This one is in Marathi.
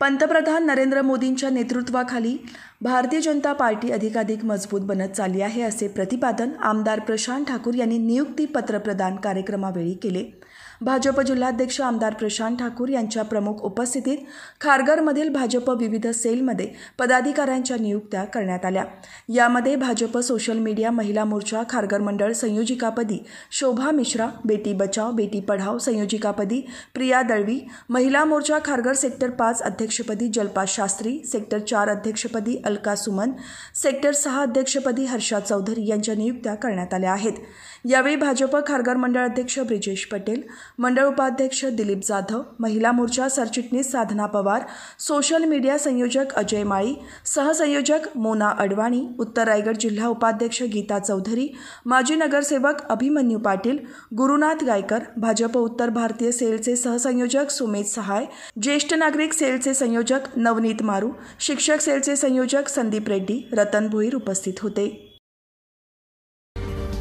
पंतप्रधान नरेंद्र मोदींच्या नेतृत्वाखाली भारतीय जनता पार्टी अधिकाधिक मजबूत बनत चालली आहे असे प्रतिपादन आमदार प्रशांत ठाकूर यांनी पत्र प्रदान कार्यक्रमावेळी केले भाजप जिल्हाध्यक्ष आमदार प्रशांत ठाकूर यांच्या प्रमुख उपस्थितीत खारघरमधील भाजप विविध सेलमध्ये पदाधिकाऱ्यांच्या नियुक्त्या करण्यात आल्या यामध्ये भाजप सोशल मीडिया महिला मोर्चा खारघर मंडळ संयोजिकापदी शोभा मिश्रा बेटी बचाव बेटी पढाव संयोजिकापदी प्रिया दळवी महिला मोर्चा खारघर सेक्टर पाच अध्यक्ष अध्यक्षपदी जलपा शास्त्री सेक्टर चार अध्यक्षपदी अलका सुमन सेक्टर सहा अध्यक्षपदी हर्षा चौधरी यांच्या नियुक्त्या करण्यात आल्या आहेत यावेळी भाजप खारघर मंडळ अध्यक्ष ब्रिजेश पटेल मंडळ उपाध्यक्ष दिलीप जाधव महिला मोर्चा सरचिटणीस साधना पवार सोशल मीडिया संयोजक अजय माळी सहसंयोजक मोना अडवाणी उत्तर रायगड जिल्हा उपाध्यक्ष गीता चौधरी माजी नगरसेवक अभिमन्यू पाटील गुरुनाथ गायकर भाजप उत्तर भारतीय सेलचे सहसंयोजक सुमेध सहाय ज्येष्ठ नागरिक सेलचे संयोजक नवनीत मारू शिक्षक सेलचे संयोजक संदीप रेड्डी रतन भोईर उपस्थित होते